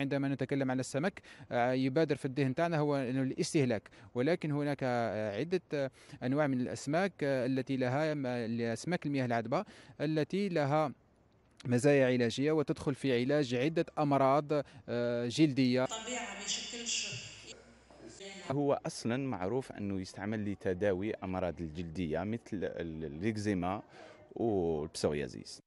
عندما نتكلم عن السمك آه، يبادر في الذهن تاعنا هو الاستهلاك ولكن هناك آه، عدة آه، أنواع من الأسماك التي لها اسماك المياه العذبة التي لها مزايا علاجية وتدخل في علاج عدة أمراض جلدية هو اصلا معروف انه يستعمل لتداوي امراض الجلديه مثل الاكزيما والبسوريازيس